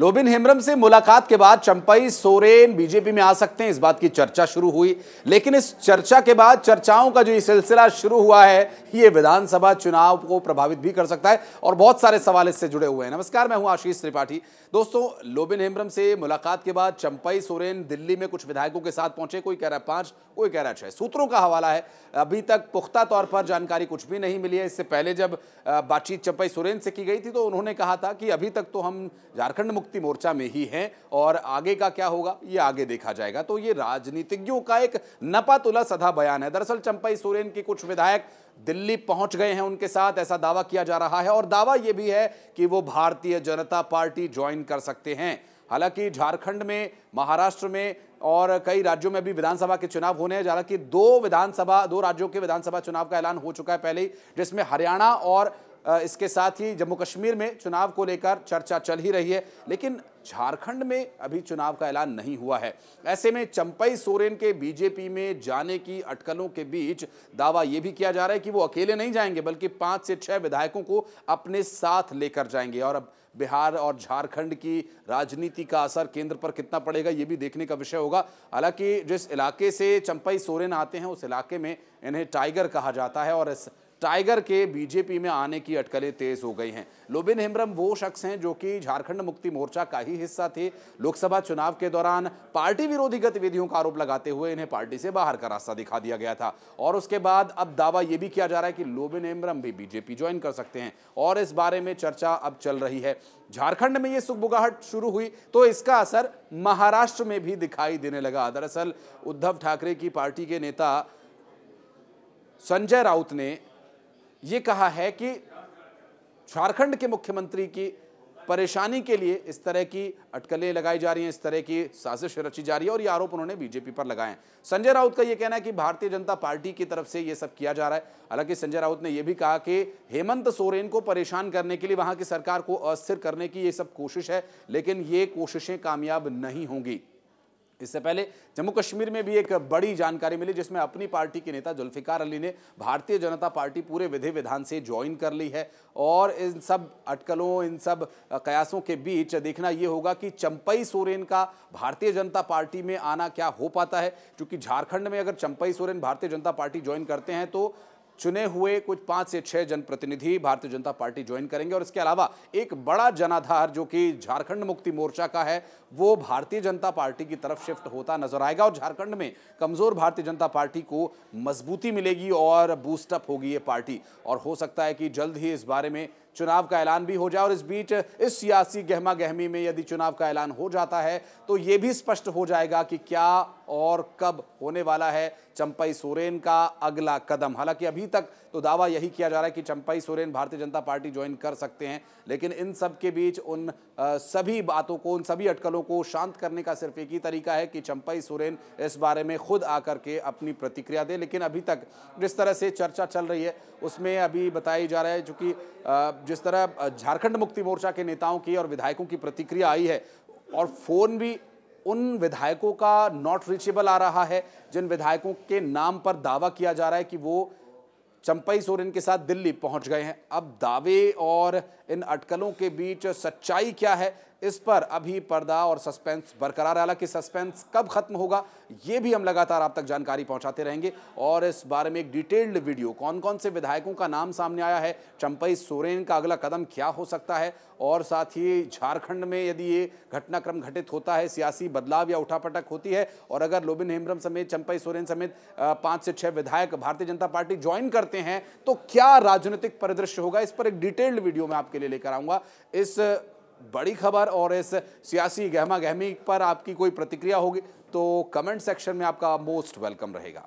लोबिन हेमरम से मुलाकात के बाद चंपई सोरेन बीजेपी में आ सकते हैं इस बात की चर्चा शुरू हुई लेकिन इस चर्चा के बाद चर्चाओं का जो ये सिलसिला शुरू हुआ है ये विधानसभा चुनाव को प्रभावित भी कर सकता है और बहुत सारे सवाल इससे जुड़े हुए हैं नमस्कार मैं हूं आशीष त्रिपाठी दोस्तों लोबिन हेम्ब्रम से मुलाकात के बाद चंपई सोरेन दिल्ली में कुछ विधायकों के साथ पहुंचे कोई कह रहा है पांच कोई कह रहा है छह सूत्रों का हवाला है अभी तक पुख्ता तौर पर जानकारी कुछ भी नहीं मिली है इससे पहले जब बातचीत चंपई सोरेन से की गई थी तो उन्होंने कहा था कि अभी तक तो हम झारखंड मुक्ति मोर्चा में ही हैं और आगे का क्या होगा ये आगे देखा जाएगा तो ये राजनीतिज्ञों का एक नपातुला सदा बयान है दरअसल चंपई सोरेन के कुछ विधायक दिल्ली पहुंच गए हैं उनके साथ ऐसा दावा किया जा रहा है और दावा यह भी है कि वो भारतीय जनता पार्टी ज्वाइन कर सकते हैं हालांकि झारखंड में महाराष्ट्र में और कई राज्यों में भी विधानसभा के चुनाव होने हैं हालांकि दो विधानसभा दो राज्यों के विधानसभा चुनाव का ऐलान हो चुका है पहले ही जिसमें हरियाणा और इसके साथ ही जम्मू कश्मीर में चुनाव को लेकर चर्चा चल ही रही है लेकिन झारखंड में अभी चुनाव का ऐलान नहीं हुआ है ऐसे में चंपई सोरेन के बीजेपी में जाने की अटकलों के बीच दावा यह भी किया जा रहा है कि वो अकेले नहीं जाएंगे बल्कि पाँच से छः विधायकों को अपने साथ लेकर जाएंगे और अब बिहार और झारखंड की राजनीति का असर केंद्र पर कितना पड़ेगा ये भी देखने का विषय होगा हालांकि जिस इलाके से चंपई सोरेन आते हैं उस इलाके में इन्हें टाइगर कहा जाता है और इस टाइगर के बीजेपी में आने की अटकलें तेज हो गई हैं लोबिन हेम्ब्रम वो शख्स हैं जो कि झारखंड मुक्ति मोर्चा का ही हिस्सा थे लोकसभा चुनाव के दौरान पार्टी विरोधी गतिविधियों का आरोप लगाते हुए इन्हें पार्टी से बाहर का रास्ता दिखा दिया गया था और उसके बाद अब दावा यह भी किया जा रहा है कि लोबिन हेम्ब्रम भी बीजेपी ज्वाइन कर सकते हैं और इस बारे में चर्चा अब चल रही है झारखंड में ये सुखबुगाहट शुरू हुई तो इसका असर महाराष्ट्र में भी दिखाई देने लगा दरअसल उद्धव ठाकरे की पार्टी के नेता संजय राउत ने ये कहा है कि झारखंड के मुख्यमंत्री की परेशानी के लिए इस तरह की अटकलें लगाई जा रही हैं इस तरह की साजिश रची जा रही है और ये आरोप उन्होंने बीजेपी पर लगाए हैं संजय राउत का ये कहना है कि भारतीय जनता पार्टी की तरफ से ये सब किया जा रहा है हालांकि संजय राउत ने यह भी कहा कि हेमंत सोरेन को परेशान करने के लिए वहां की सरकार को अस्थिर करने की ये सब कोशिश है लेकिन ये कोशिशें कामयाब नहीं होंगी इससे पहले जम्मू कश्मीर में भी एक बड़ी जानकारी मिली जिसमें अपनी पार्टी के नेता जुल्फिकार अली ने भारतीय जनता पार्टी पूरे विधि विधान से ज्वाइन कर ली है और इन सब अटकलों इन सब कयासों के बीच देखना ये होगा कि चंपई सोरेन का भारतीय जनता पार्टी में आना क्या हो पाता है क्योंकि झारखंड में अगर चंपई सोरेन भारतीय जनता पार्टी ज्वाइन करते हैं तो चुने हुए कुछ पाँच से छः जनप्रतिनिधि भारतीय जनता पार्टी ज्वाइन करेंगे और इसके अलावा एक बड़ा जनाधार जो कि झारखंड मुक्ति मोर्चा का है वो भारतीय जनता पार्टी की तरफ शिफ्ट होता नजर आएगा और झारखंड में कमज़ोर भारतीय जनता पार्टी को मजबूती मिलेगी और बूस्टअप होगी ये पार्टी और हो सकता है कि जल्द ही इस बारे में चुनाव का ऐलान भी हो जाए और इस बीच इस सियासी गहमा गहमी में यदि चुनाव का ऐलान हो जाता है तो ये भी स्पष्ट हो जाएगा कि क्या और कब होने वाला है चंपई सोरेन का अगला कदम हालांकि अभी तक तो दावा यही किया जा रहा है कि चंपई सोरेन भारतीय जनता पार्टी ज्वाइन कर सकते हैं लेकिन इन सब के बीच उन सभी बातों को उन सभी अटकलों को शांत करने का सिर्फ एक ही तरीका है कि चंपई सोरेन इस बारे में खुद आकर के अपनी प्रतिक्रिया दें लेकिन अभी तक जिस तरह से चर्चा चल रही है उसमें अभी बताई जा रहा है चूँकि जिस तरह झारखंड मुक्ति मोर्चा के नेताओं की और विधायकों की प्रतिक्रिया आई है और फोन भी उन विधायकों का नॉट रीचेबल आ रहा है जिन विधायकों के नाम पर दावा किया जा रहा है कि वो चंपई सोरेन के साथ दिल्ली पहुंच गए हैं अब दावे और इन अटकलों के बीच सच्चाई क्या है इस पर अभी पर्दा और सस्पेंस बरकरार हालांकि सस्पेंस कब खत्म होगा ये भी हम लगातार आप तक जानकारी पहुंचाते रहेंगे और इस बारे में एक डिटेल्ड वीडियो कौन कौन से विधायकों का नाम सामने आया है चंपई सोरेन का अगला कदम क्या हो सकता है और साथ ही झारखंड में यदि ये घटनाक्रम घटित होता है सियासी बदलाव या उठापटक होती है और अगर लोबिन हेम्ब्रम समेत चंपई सोरेन समेत पाँच से छः विधायक भारतीय जनता पार्टी ज्वाइन करते हैं तो क्या राजनीतिक परिदृश्य होगा इस पर एक डिटेल्ड वीडियो मैं आपके लिए लेकर आऊँगा इस बड़ी खबर और इस सियासी गहमा गहमी पर आपकी कोई प्रतिक्रिया होगी तो कमेंट सेक्शन में आपका मोस्ट वेलकम रहेगा